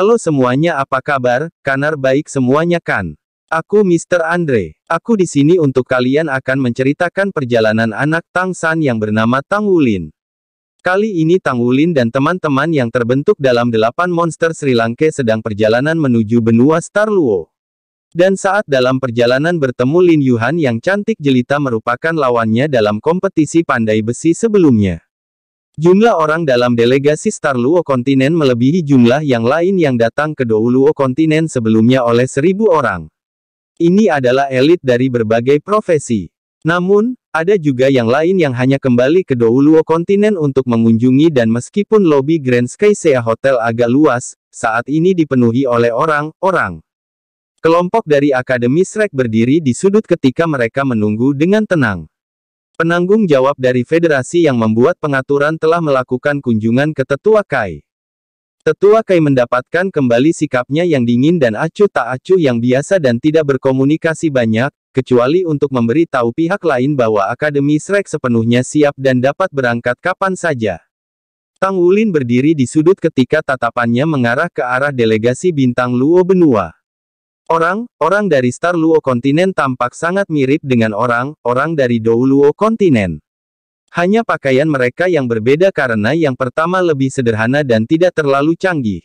Halo semuanya apa kabar, kanar baik semuanya kan? Aku Mr. Andre. Aku di sini untuk kalian akan menceritakan perjalanan anak Tang San yang bernama Tang Wulin. Kali ini Tang Wulin dan teman-teman yang terbentuk dalam delapan monster Sri Lanka sedang perjalanan menuju benua Star Luo, Dan saat dalam perjalanan bertemu Lin Yuhan yang cantik jelita merupakan lawannya dalam kompetisi pandai besi sebelumnya. Jumlah orang dalam delegasi Starluo kontinen melebihi jumlah yang lain yang datang ke Douluo kontinen sebelumnya oleh seribu orang. Ini adalah elit dari berbagai profesi. Namun, ada juga yang lain yang hanya kembali ke Douluo kontinen untuk mengunjungi dan meskipun lobi Grand Sky Sea Hotel agak luas, saat ini dipenuhi oleh orang-orang. Kelompok dari Akademi Shrek berdiri di sudut ketika mereka menunggu dengan tenang. Penanggung jawab dari federasi yang membuat pengaturan telah melakukan kunjungan ke Tetua Kai. Tetua Kai mendapatkan kembali sikapnya yang dingin dan acuh tak acuh yang biasa dan tidak berkomunikasi banyak, kecuali untuk memberi tahu pihak lain bahwa Akademi Shrek sepenuhnya siap dan dapat berangkat kapan saja. Tang Wulin berdiri di sudut ketika tatapannya mengarah ke arah delegasi bintang Luo Benua. Orang, orang dari Star Luo kontinen tampak sangat mirip dengan orang, orang dari Dou Luo kontinen. Hanya pakaian mereka yang berbeda karena yang pertama lebih sederhana dan tidak terlalu canggih.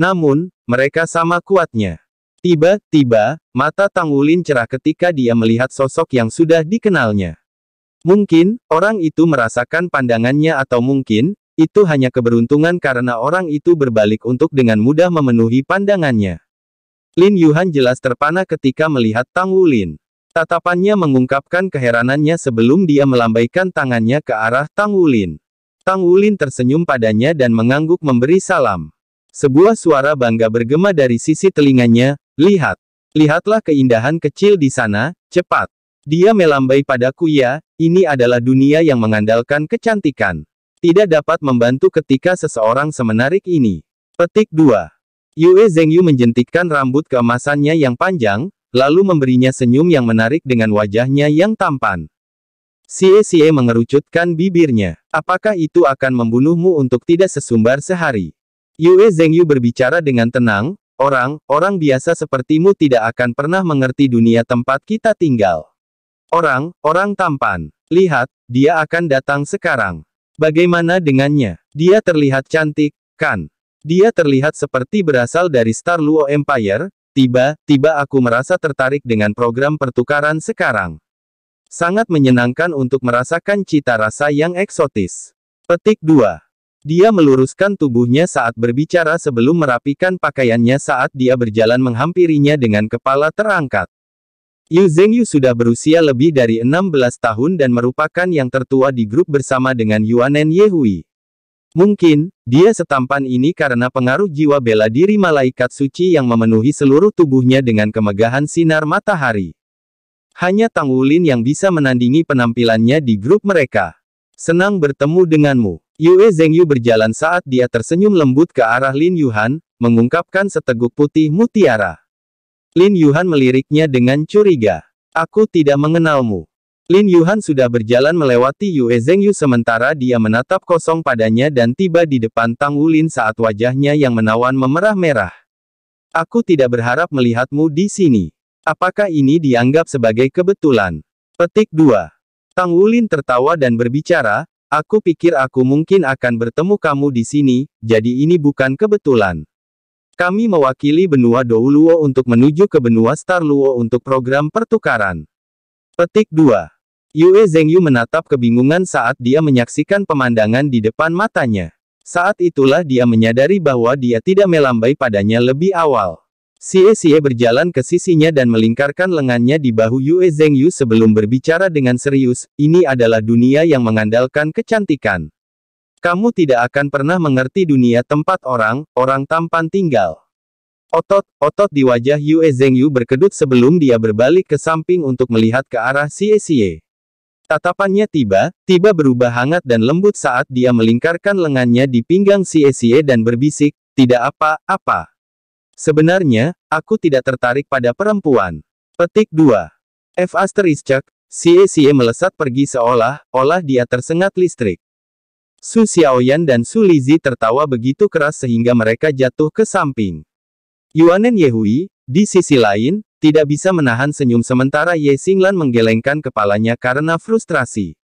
Namun, mereka sama kuatnya. Tiba-tiba, mata Tang Wulin cerah ketika dia melihat sosok yang sudah dikenalnya. Mungkin, orang itu merasakan pandangannya atau mungkin, itu hanya keberuntungan karena orang itu berbalik untuk dengan mudah memenuhi pandangannya. Lin Yuhan jelas terpana ketika melihat Tang Wulin. Tatapannya mengungkapkan keheranannya sebelum dia melambaikan tangannya ke arah Tang Wulin. Tang Wulin tersenyum padanya dan mengangguk memberi salam. Sebuah suara bangga bergema dari sisi telinganya, lihat. Lihatlah keindahan kecil di sana, cepat. Dia melambai padaku ya, ini adalah dunia yang mengandalkan kecantikan. Tidak dapat membantu ketika seseorang semenarik ini. Petik 2. Yue Zhengyu menjentikkan rambut keemasannya yang panjang, lalu memberinya senyum yang menarik dengan wajahnya yang tampan. Xie Xie mengerucutkan bibirnya. Apakah itu akan membunuhmu untuk tidak sesumbar sehari? Yue Zhengyu berbicara dengan tenang, orang, orang biasa sepertimu tidak akan pernah mengerti dunia tempat kita tinggal. Orang, orang tampan. Lihat, dia akan datang sekarang. Bagaimana dengannya? Dia terlihat cantik, kan? Dia terlihat seperti berasal dari Star Luo Empire, tiba-tiba aku merasa tertarik dengan program pertukaran sekarang. Sangat menyenangkan untuk merasakan cita rasa yang eksotis. Petik 2. Dia meluruskan tubuhnya saat berbicara sebelum merapikan pakaiannya saat dia berjalan menghampirinya dengan kepala terangkat. Yu Zhengyu sudah berusia lebih dari 16 tahun dan merupakan yang tertua di grup bersama dengan Yuanen Yehui. Mungkin, dia setampan ini karena pengaruh jiwa bela diri malaikat suci yang memenuhi seluruh tubuhnya dengan kemegahan sinar matahari. Hanya Tang Wulin yang bisa menandingi penampilannya di grup mereka. Senang bertemu denganmu. Yue Zhengyu berjalan saat dia tersenyum lembut ke arah Lin Yuhan, mengungkapkan seteguk putih mutiara. Lin Yuhan meliriknya dengan curiga. Aku tidak mengenalmu. Lin Yuhan sudah berjalan melewati Yue Zhengyu sementara dia menatap kosong padanya dan tiba di depan Tang Wulin saat wajahnya yang menawan memerah-merah. Aku tidak berharap melihatmu di sini. Apakah ini dianggap sebagai kebetulan? Petik 2. Tang Wulin tertawa dan berbicara, Aku pikir aku mungkin akan bertemu kamu di sini, jadi ini bukan kebetulan. Kami mewakili benua Douluo untuk menuju ke benua Starluo untuk program pertukaran. Petik 2. Yue Zengyu menatap kebingungan saat dia menyaksikan pemandangan di depan matanya. Saat itulah dia menyadari bahwa dia tidak melambai padanya lebih awal. Xie Xie berjalan ke sisinya dan melingkarkan lengannya di bahu Yue Zengyu sebelum berbicara dengan serius, ini adalah dunia yang mengandalkan kecantikan. Kamu tidak akan pernah mengerti dunia tempat orang, orang tampan tinggal. Otot, otot di wajah Yue Zengyu berkedut sebelum dia berbalik ke samping untuk melihat ke arah Xie Xie. Tatapannya tiba, tiba berubah hangat dan lembut saat dia melingkarkan lengannya di pinggang si Esie dan berbisik, tidak apa-apa. Sebenarnya, aku tidak tertarik pada perempuan. Petik 2. F asteriskak, si Esie melesat pergi seolah-olah dia tersengat listrik. Su Xiaoyan dan Su Lizi tertawa begitu keras sehingga mereka jatuh ke samping. Yuanen Yehui, di sisi lain, tidak bisa menahan senyum sementara Ye Xinglan menggelengkan kepalanya karena frustrasi.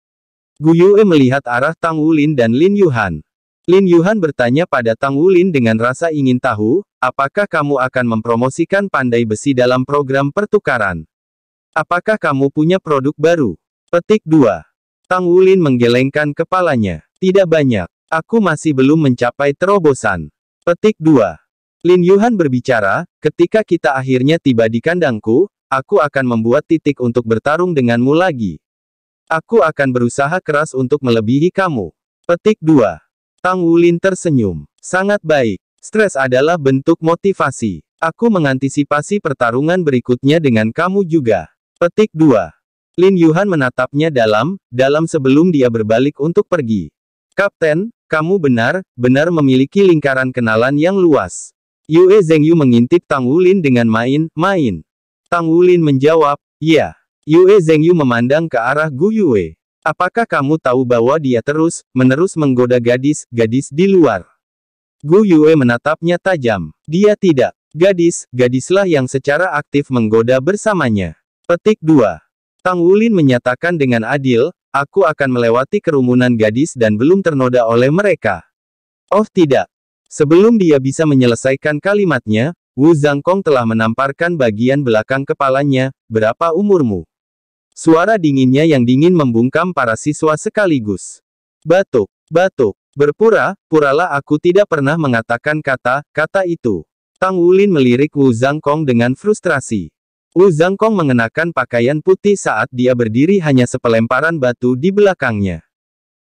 Gu Yue melihat arah Tang Wulin dan Lin Yuhan. Lin Yuhan bertanya pada Tang Wulin dengan rasa ingin tahu, apakah kamu akan mempromosikan pandai besi dalam program pertukaran? Apakah kamu punya produk baru? Petik 2. Tang Wulin menggelengkan kepalanya. Tidak banyak. Aku masih belum mencapai terobosan. Petik 2. Lin Yuhan berbicara, ketika kita akhirnya tiba di kandangku, aku akan membuat titik untuk bertarung denganmu lagi. Aku akan berusaha keras untuk melebihi kamu. Petik 2. Tang Wulin tersenyum. Sangat baik. Stres adalah bentuk motivasi. Aku mengantisipasi pertarungan berikutnya dengan kamu juga. Petik 2. Lin Yuhan menatapnya dalam, dalam sebelum dia berbalik untuk pergi. Kapten, kamu benar, benar memiliki lingkaran kenalan yang luas. Yue Zhengyu mengintip Tang Wulin dengan main-main. Tang Wulin menjawab, ya. Yue Zhengyu memandang ke arah Gu Yue. Apakah kamu tahu bahwa dia terus-menerus menggoda gadis-gadis di luar? Gu Yue menatapnya tajam. Dia tidak. Gadis, gadislah yang secara aktif menggoda bersamanya. Petik 2. Tang Wulin menyatakan dengan adil, aku akan melewati kerumunan gadis dan belum ternoda oleh mereka. Oh tidak, Sebelum dia bisa menyelesaikan kalimatnya, Wu Zhangkong telah menamparkan bagian belakang kepalanya, berapa umurmu? Suara dinginnya yang dingin membungkam para siswa sekaligus. Batuk, batuk, berpura, puralah aku tidak pernah mengatakan kata, kata itu. Tang Wulin melirik Wu Zhangkong dengan frustrasi. Wu Zhangkong mengenakan pakaian putih saat dia berdiri hanya sepelemparan batu di belakangnya.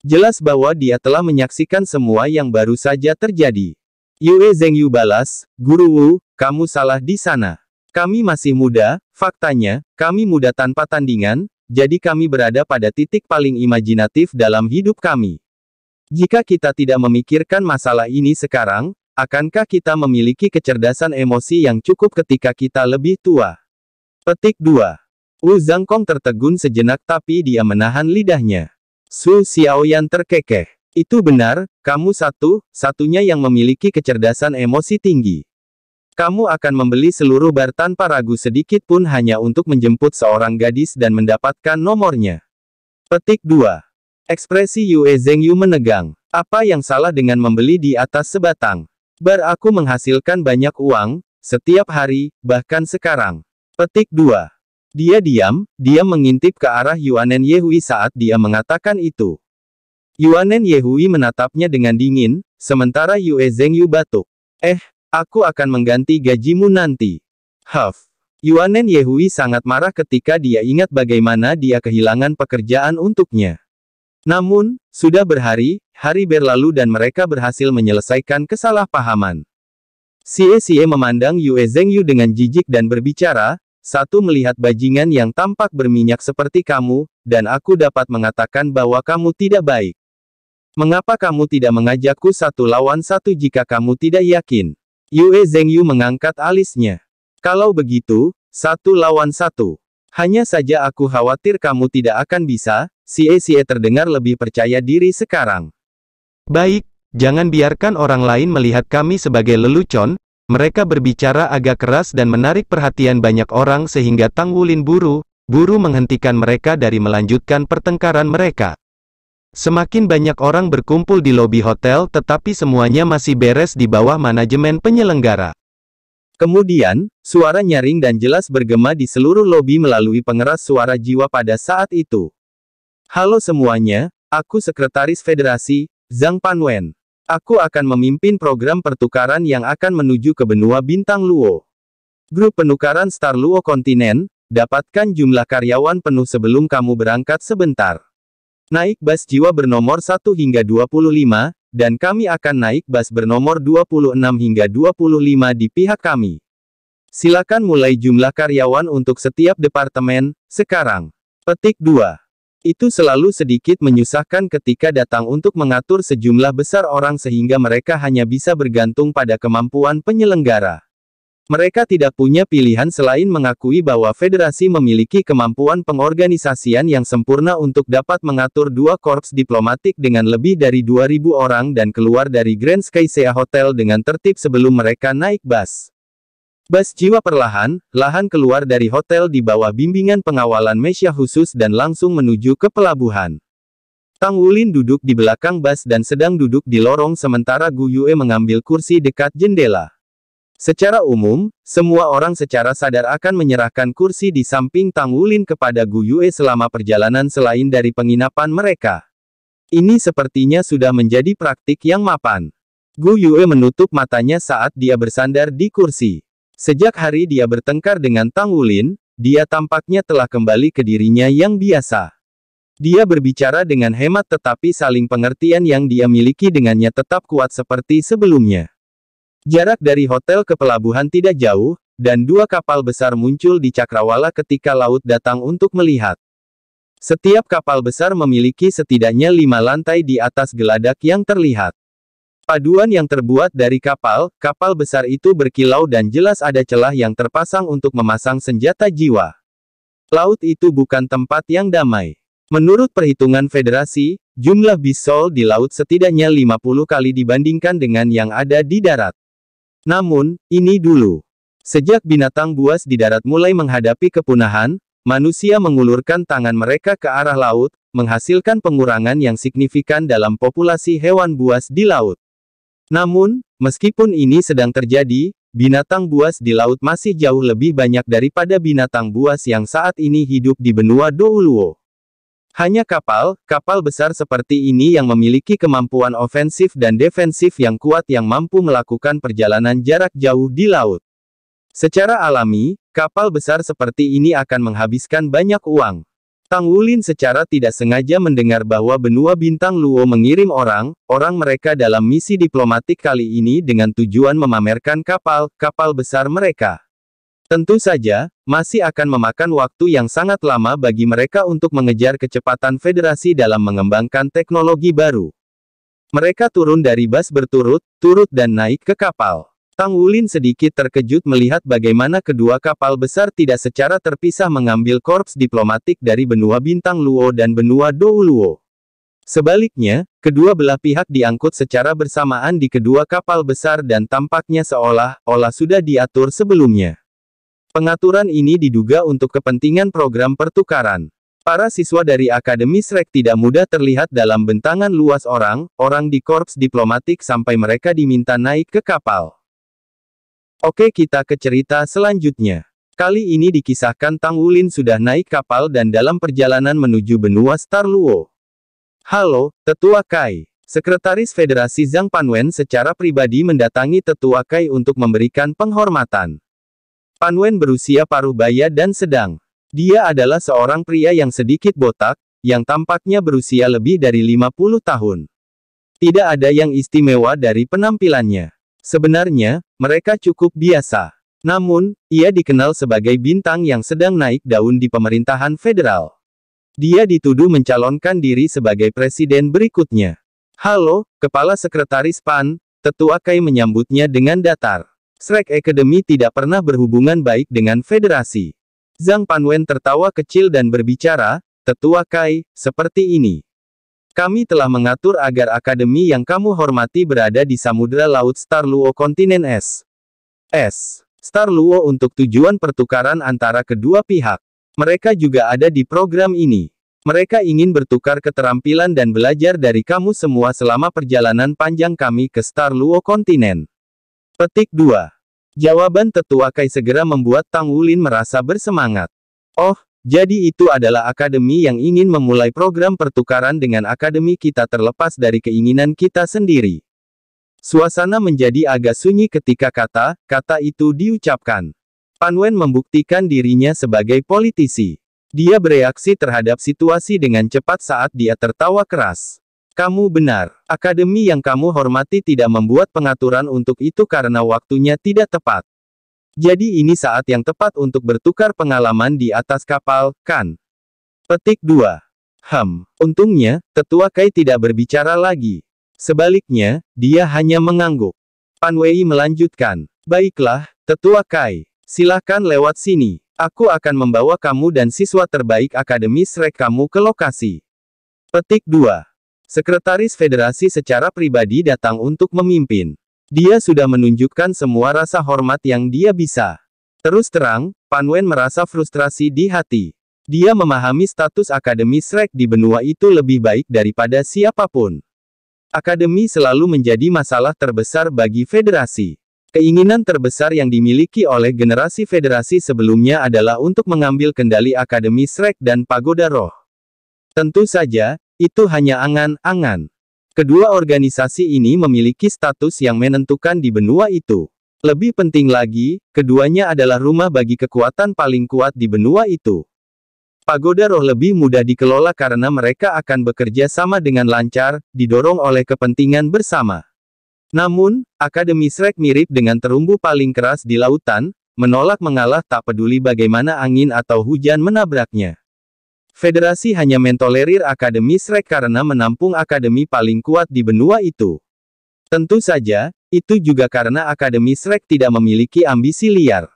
Jelas bahwa dia telah menyaksikan semua yang baru saja terjadi. Yue Zengyu balas, Guru Wu, kamu salah di sana. Kami masih muda, faktanya, kami muda tanpa tandingan, jadi kami berada pada titik paling imajinatif dalam hidup kami. Jika kita tidak memikirkan masalah ini sekarang, akankah kita memiliki kecerdasan emosi yang cukup ketika kita lebih tua? Petik 2. Wu Zhangkong tertegun sejenak tapi dia menahan lidahnya. Su Xiaoyan terkekeh. Itu benar, kamu satu, satunya yang memiliki kecerdasan emosi tinggi. Kamu akan membeli seluruh bar tanpa ragu sedikit pun hanya untuk menjemput seorang gadis dan mendapatkan nomornya. Petik 2. Ekspresi Yue Zhengyu menegang. Apa yang salah dengan membeli di atas sebatang? Bar aku menghasilkan banyak uang, setiap hari, bahkan sekarang. Petik 2. Dia diam, dia mengintip ke arah Yuanen Yehui saat dia mengatakan itu. Yuanen Yehui menatapnya dengan dingin, sementara Yue Zengyu batuk. Eh, aku akan mengganti gajimu nanti. Huff. Yuanen Yehui sangat marah ketika dia ingat bagaimana dia kehilangan pekerjaan untuknya. Namun, sudah berhari, hari berlalu dan mereka berhasil menyelesaikan kesalahpahaman. Xie Xie memandang Yue Zengyu dengan jijik dan berbicara, satu melihat bajingan yang tampak berminyak seperti kamu, dan aku dapat mengatakan bahwa kamu tidak baik. Mengapa kamu tidak mengajakku satu lawan satu jika kamu tidak yakin? Yue Zhengyu mengangkat alisnya. Kalau begitu, satu lawan satu. Hanya saja aku khawatir kamu tidak akan bisa, si Xie terdengar lebih percaya diri sekarang. Baik, jangan biarkan orang lain melihat kami sebagai lelucon, mereka berbicara agak keras dan menarik perhatian banyak orang sehingga Tang Wulin buru, buru menghentikan mereka dari melanjutkan pertengkaran mereka. Semakin banyak orang berkumpul di lobi hotel tetapi semuanya masih beres di bawah manajemen penyelenggara. Kemudian, suara nyaring dan jelas bergema di seluruh lobi melalui pengeras suara jiwa pada saat itu. Halo semuanya, aku Sekretaris Federasi, Zhang Panwen. Aku akan memimpin program pertukaran yang akan menuju ke benua bintang Luo. Grup penukaran Star Luo Kontinen, dapatkan jumlah karyawan penuh sebelum kamu berangkat sebentar. Naik bas jiwa bernomor 1 hingga 25, dan kami akan naik bas bernomor 26 hingga 25 di pihak kami. Silakan mulai jumlah karyawan untuk setiap departemen, sekarang. Petik 2. Itu selalu sedikit menyusahkan ketika datang untuk mengatur sejumlah besar orang sehingga mereka hanya bisa bergantung pada kemampuan penyelenggara. Mereka tidak punya pilihan selain mengakui bahwa federasi memiliki kemampuan pengorganisasian yang sempurna untuk dapat mengatur dua korps diplomatik dengan lebih dari 2.000 orang dan keluar dari Grand Skysea Hotel dengan tertib sebelum mereka naik bus. Bas Jiwa perlahan, lahan keluar dari hotel di bawah bimbingan pengawalan Mesya khusus dan langsung menuju ke pelabuhan. Tang Wulin duduk di belakang Bas dan sedang duduk di lorong sementara Gu Yue mengambil kursi dekat jendela. Secara umum, semua orang secara sadar akan menyerahkan kursi di samping Tang Wulin kepada Gu Yue selama perjalanan selain dari penginapan mereka. Ini sepertinya sudah menjadi praktik yang mapan. Gu Yue menutup matanya saat dia bersandar di kursi. Sejak hari dia bertengkar dengan Tang Wulin, dia tampaknya telah kembali ke dirinya yang biasa. Dia berbicara dengan hemat tetapi saling pengertian yang dia miliki dengannya tetap kuat seperti sebelumnya. Jarak dari hotel ke pelabuhan tidak jauh, dan dua kapal besar muncul di Cakrawala ketika laut datang untuk melihat. Setiap kapal besar memiliki setidaknya lima lantai di atas geladak yang terlihat. Paduan yang terbuat dari kapal, kapal besar itu berkilau dan jelas ada celah yang terpasang untuk memasang senjata jiwa. Laut itu bukan tempat yang damai. Menurut perhitungan federasi, jumlah bisol di laut setidaknya 50 kali dibandingkan dengan yang ada di darat. Namun, ini dulu. Sejak binatang buas di darat mulai menghadapi kepunahan, manusia mengulurkan tangan mereka ke arah laut, menghasilkan pengurangan yang signifikan dalam populasi hewan buas di laut. Namun, meskipun ini sedang terjadi, binatang buas di laut masih jauh lebih banyak daripada binatang buas yang saat ini hidup di benua Douluo. Hanya kapal, kapal besar seperti ini yang memiliki kemampuan ofensif dan defensif yang kuat yang mampu melakukan perjalanan jarak jauh di laut. Secara alami, kapal besar seperti ini akan menghabiskan banyak uang. Tang Wulin secara tidak sengaja mendengar bahwa benua bintang Luo mengirim orang, orang mereka dalam misi diplomatik kali ini dengan tujuan memamerkan kapal, kapal besar mereka. Tentu saja, masih akan memakan waktu yang sangat lama bagi mereka untuk mengejar kecepatan federasi dalam mengembangkan teknologi baru. Mereka turun dari bas berturut-turut dan naik ke kapal. Tang Wulin sedikit terkejut melihat bagaimana kedua kapal besar tidak secara terpisah mengambil korps diplomatik dari benua Bintang Luo dan benua Dou Luo. Sebaliknya, kedua belah pihak diangkut secara bersamaan di kedua kapal besar dan tampaknya seolah-olah sudah diatur sebelumnya. Pengaturan ini diduga untuk kepentingan program pertukaran. Para siswa dari Akademi Srek tidak mudah terlihat dalam bentangan luas orang, orang di korps diplomatik sampai mereka diminta naik ke kapal. Oke kita ke cerita selanjutnya. Kali ini dikisahkan Tang Wulin sudah naik kapal dan dalam perjalanan menuju benua Star Luo. Halo, Tetua Kai. Sekretaris Federasi Zhang Panwen secara pribadi mendatangi Tetua Kai untuk memberikan penghormatan. Panwen berusia paruh baya dan sedang. Dia adalah seorang pria yang sedikit botak, yang tampaknya berusia lebih dari 50 tahun. Tidak ada yang istimewa dari penampilannya. Sebenarnya, mereka cukup biasa. Namun, ia dikenal sebagai bintang yang sedang naik daun di pemerintahan federal. Dia dituduh mencalonkan diri sebagai presiden berikutnya. Halo, Kepala Sekretaris PAN, Tetua Kai menyambutnya dengan datar. Shrek Academy tidak pernah berhubungan baik dengan federasi. Zhang Panwen tertawa kecil dan berbicara, Tetua Kai, seperti ini. Kami telah mengatur agar akademi yang kamu hormati berada di Samudra Laut Star Luo Kontinen S. S. Luo untuk tujuan pertukaran antara kedua pihak. Mereka juga ada di program ini. Mereka ingin bertukar keterampilan dan belajar dari kamu semua selama perjalanan panjang kami ke Star Luo Kontinen. Petik 2. Jawaban tetua Kai segera membuat Tang Wulin merasa bersemangat. Oh, jadi itu adalah akademi yang ingin memulai program pertukaran dengan akademi kita terlepas dari keinginan kita sendiri. Suasana menjadi agak sunyi ketika kata-kata itu diucapkan. Panwen membuktikan dirinya sebagai politisi. Dia bereaksi terhadap situasi dengan cepat saat dia tertawa keras. Kamu benar, akademi yang kamu hormati tidak membuat pengaturan untuk itu karena waktunya tidak tepat. Jadi ini saat yang tepat untuk bertukar pengalaman di atas kapal, kan? Petik 2. Ham. Untungnya, tetua Kai tidak berbicara lagi. Sebaliknya, dia hanya mengangguk. Pan Wei melanjutkan. Baiklah, tetua Kai. Silakan lewat sini. Aku akan membawa kamu dan siswa terbaik Akademi Srek kamu ke lokasi. Petik 2. Sekretaris Federasi secara pribadi datang untuk memimpin. Dia sudah menunjukkan semua rasa hormat yang dia bisa. Terus terang, Pan Wen merasa frustrasi di hati. Dia memahami status Akademi Shrek di benua itu lebih baik daripada siapapun. Akademi selalu menjadi masalah terbesar bagi federasi. Keinginan terbesar yang dimiliki oleh generasi federasi sebelumnya adalah untuk mengambil kendali Akademi Shrek dan Pagoda Roh. Tentu saja, itu hanya angan-angan. Kedua organisasi ini memiliki status yang menentukan di benua itu. Lebih penting lagi, keduanya adalah rumah bagi kekuatan paling kuat di benua itu. Pagoda roh lebih mudah dikelola karena mereka akan bekerja sama dengan lancar, didorong oleh kepentingan bersama. Namun, Akademi Shrek mirip dengan terumbu paling keras di lautan, menolak mengalah tak peduli bagaimana angin atau hujan menabraknya. Federasi hanya mentolerir Akademi Srek karena menampung akademi paling kuat di benua itu. Tentu saja, itu juga karena Akademi Srek tidak memiliki ambisi liar.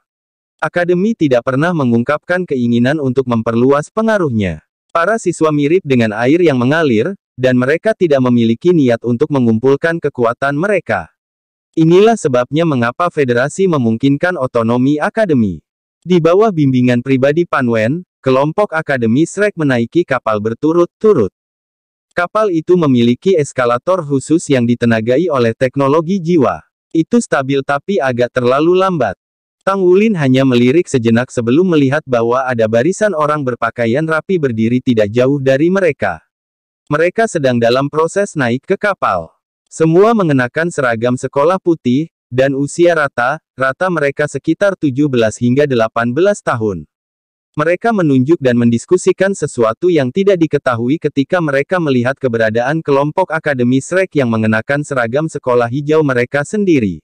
Akademi tidak pernah mengungkapkan keinginan untuk memperluas pengaruhnya. Para siswa mirip dengan air yang mengalir, dan mereka tidak memiliki niat untuk mengumpulkan kekuatan mereka. Inilah sebabnya mengapa federasi memungkinkan otonomi akademi. Di bawah bimbingan pribadi Panwen, kelompok Akademi Shrek menaiki kapal berturut-turut. Kapal itu memiliki eskalator khusus yang ditenagai oleh teknologi jiwa. Itu stabil tapi agak terlalu lambat. Tang Wulin hanya melirik sejenak sebelum melihat bahwa ada barisan orang berpakaian rapi berdiri tidak jauh dari mereka. Mereka sedang dalam proses naik ke kapal. Semua mengenakan seragam sekolah putih, dan usia rata, rata mereka sekitar 17 hingga 18 tahun. Mereka menunjuk dan mendiskusikan sesuatu yang tidak diketahui ketika mereka melihat keberadaan kelompok akademi Shrek yang mengenakan seragam sekolah hijau mereka sendiri.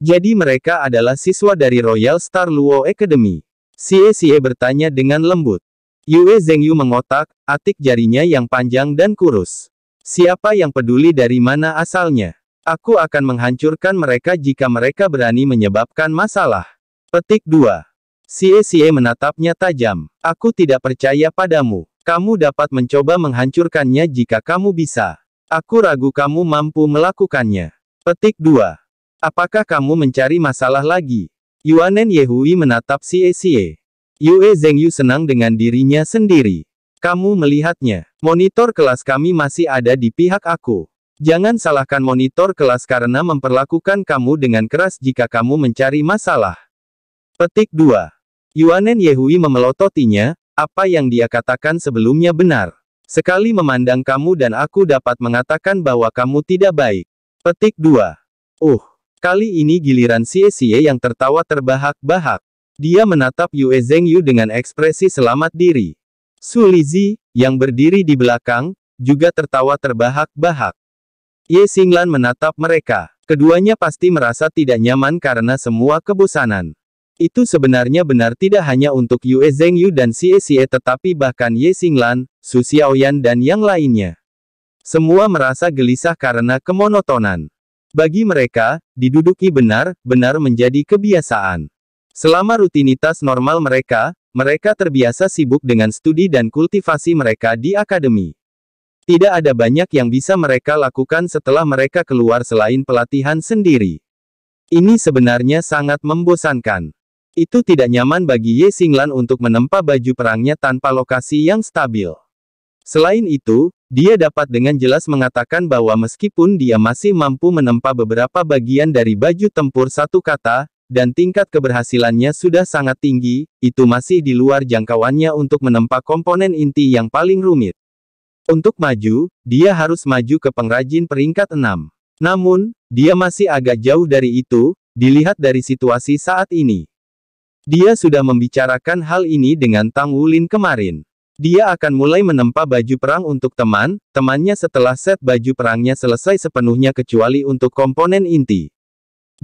Jadi mereka adalah siswa dari Royal Star Luo Academy. Xie Xie bertanya dengan lembut. Yue Yu mengotak, atik jarinya yang panjang dan kurus. Siapa yang peduli dari mana asalnya? Aku akan menghancurkan mereka jika mereka berani menyebabkan masalah. Petik 2. Xie Xie menatapnya tajam. Aku tidak percaya padamu. Kamu dapat mencoba menghancurkannya jika kamu bisa. Aku ragu kamu mampu melakukannya. Petik 2. Apakah kamu mencari masalah lagi? Yuanen Yehui menatap Xie Xie. Yue Zhengyu senang dengan dirinya sendiri. Kamu melihatnya. Monitor kelas kami masih ada di pihak aku. Jangan salahkan monitor kelas karena memperlakukan kamu dengan keras jika kamu mencari masalah. Petik 2. Yuanen Yehui memelototinya, apa yang dia katakan sebelumnya benar. Sekali memandang kamu dan aku dapat mengatakan bahwa kamu tidak baik. Petik 2. Uh, kali ini giliran Xie Xie yang tertawa terbahak-bahak. Dia menatap Yue Zeng Yu dengan ekspresi selamat diri. Su Lizi, yang berdiri di belakang, juga tertawa terbahak-bahak. Ye Xinglan menatap mereka. Keduanya pasti merasa tidak nyaman karena semua kebosanan. Itu sebenarnya benar tidak hanya untuk Yue Zhengyu dan Xie Xie tetapi bahkan Ye Xinglan, Su Xiaoyan dan yang lainnya. Semua merasa gelisah karena kemonotonan. Bagi mereka, diduduki benar-benar menjadi kebiasaan. Selama rutinitas normal mereka, mereka terbiasa sibuk dengan studi dan kultivasi mereka di akademi. Tidak ada banyak yang bisa mereka lakukan setelah mereka keluar selain pelatihan sendiri. Ini sebenarnya sangat membosankan. Itu tidak nyaman bagi Ye Singlan untuk menempa baju perangnya tanpa lokasi yang stabil. Selain itu, dia dapat dengan jelas mengatakan bahwa meskipun dia masih mampu menempa beberapa bagian dari baju tempur satu kata, dan tingkat keberhasilannya sudah sangat tinggi, itu masih di luar jangkauannya untuk menempa komponen inti yang paling rumit. Untuk maju, dia harus maju ke pengrajin peringkat 6. Namun, dia masih agak jauh dari itu, dilihat dari situasi saat ini. Dia sudah membicarakan hal ini dengan Tang Wulin kemarin. Dia akan mulai menempa baju perang untuk teman, temannya setelah set baju perangnya selesai sepenuhnya kecuali untuk komponen inti.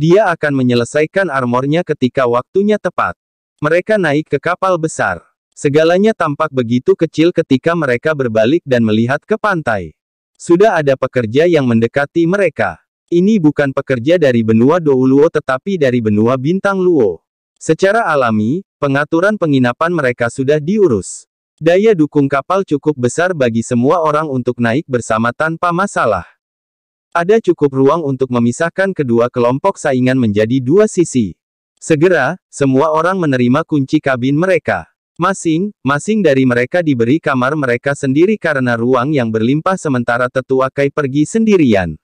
Dia akan menyelesaikan armornya ketika waktunya tepat. Mereka naik ke kapal besar. Segalanya tampak begitu kecil ketika mereka berbalik dan melihat ke pantai. Sudah ada pekerja yang mendekati mereka. Ini bukan pekerja dari benua Douluo tetapi dari benua Bintang Luo. Secara alami, pengaturan penginapan mereka sudah diurus. Daya dukung kapal cukup besar bagi semua orang untuk naik bersama tanpa masalah. Ada cukup ruang untuk memisahkan kedua kelompok saingan menjadi dua sisi. Segera, semua orang menerima kunci kabin mereka. Masing-masing dari mereka diberi kamar mereka sendiri karena ruang yang berlimpah sementara tetua Kai pergi sendirian.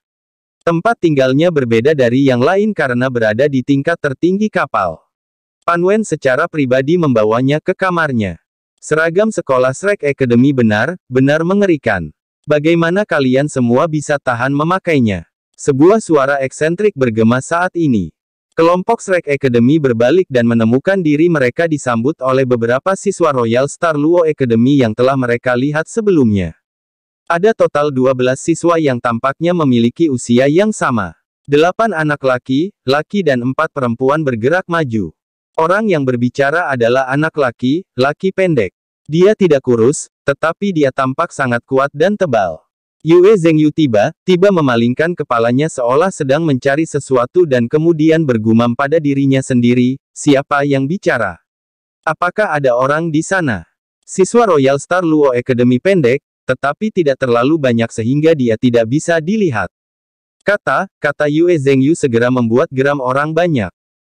Tempat tinggalnya berbeda dari yang lain karena berada di tingkat tertinggi kapal. Panwen secara pribadi membawanya ke kamarnya. Seragam sekolah Shrek Academy benar, benar mengerikan. Bagaimana kalian semua bisa tahan memakainya? Sebuah suara eksentrik bergema saat ini. Kelompok Shrek Academy berbalik dan menemukan diri mereka disambut oleh beberapa siswa Royal Star Luo Academy yang telah mereka lihat sebelumnya. Ada total 12 siswa yang tampaknya memiliki usia yang sama. Delapan anak laki, laki dan empat perempuan bergerak maju. Orang yang berbicara adalah anak laki, laki pendek. Dia tidak kurus, tetapi dia tampak sangat kuat dan tebal. Yue Zengyu tiba, tiba memalingkan kepalanya seolah sedang mencari sesuatu dan kemudian bergumam pada dirinya sendiri, siapa yang bicara? Apakah ada orang di sana? Siswa Royal Star Luo Academy pendek, tetapi tidak terlalu banyak sehingga dia tidak bisa dilihat. Kata, kata Yue Zengyu segera membuat geram orang banyak.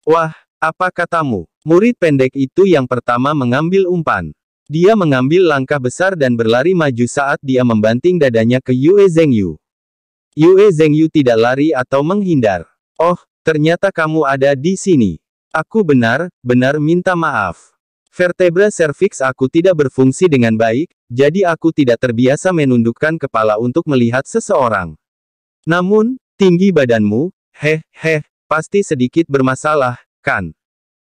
Wah, apa katamu? Murid pendek itu yang pertama mengambil umpan. Dia mengambil langkah besar dan berlari maju saat dia membanting dadanya ke Yue Zengyu. Yue Zengyu tidak lari atau menghindar. Oh, ternyata kamu ada di sini. Aku benar, benar minta maaf. Vertebra cervix aku tidak berfungsi dengan baik, jadi aku tidak terbiasa menundukkan kepala untuk melihat seseorang. Namun, tinggi badanmu, heh, heh, pasti sedikit bermasalah,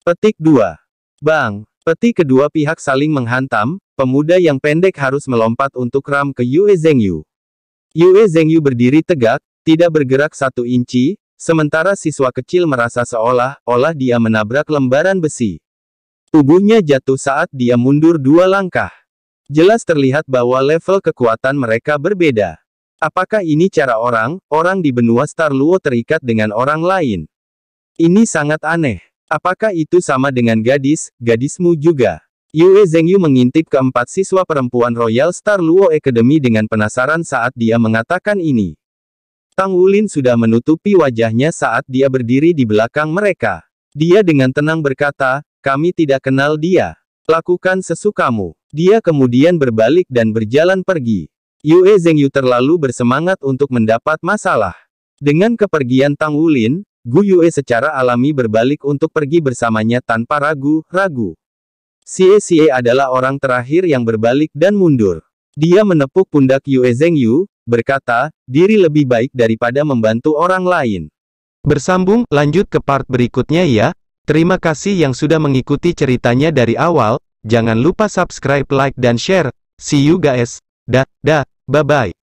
Petik 2. Bang. Petik kedua pihak saling menghantam, pemuda yang pendek harus melompat untuk ram ke Yue Zhengyu. Yue Zhengyu berdiri tegak, tidak bergerak satu inci, sementara siswa kecil merasa seolah-olah dia menabrak lembaran besi. Tubuhnya jatuh saat dia mundur dua langkah. Jelas terlihat bahwa level kekuatan mereka berbeda. Apakah ini cara orang, orang di benua Star Luo terikat dengan orang lain? Ini sangat aneh. Apakah itu sama dengan gadis, gadismu juga? Yue Zhengyu mengintip keempat siswa perempuan Royal Star Luo Academy dengan penasaran saat dia mengatakan ini. Tang Wulin sudah menutupi wajahnya saat dia berdiri di belakang mereka. Dia dengan tenang berkata, kami tidak kenal dia. Lakukan sesukamu. Dia kemudian berbalik dan berjalan pergi. Yue Zhengyu terlalu bersemangat untuk mendapat masalah. Dengan kepergian Tang Wulin, Gu Yue secara alami berbalik untuk pergi bersamanya tanpa ragu-ragu. Xie Xie adalah orang terakhir yang berbalik dan mundur. Dia menepuk pundak Yue Zeng Yu, berkata, diri lebih baik daripada membantu orang lain. Bersambung, lanjut ke part berikutnya ya. Terima kasih yang sudah mengikuti ceritanya dari awal, jangan lupa subscribe, like, dan share. See you guys. Da da, bye-bye.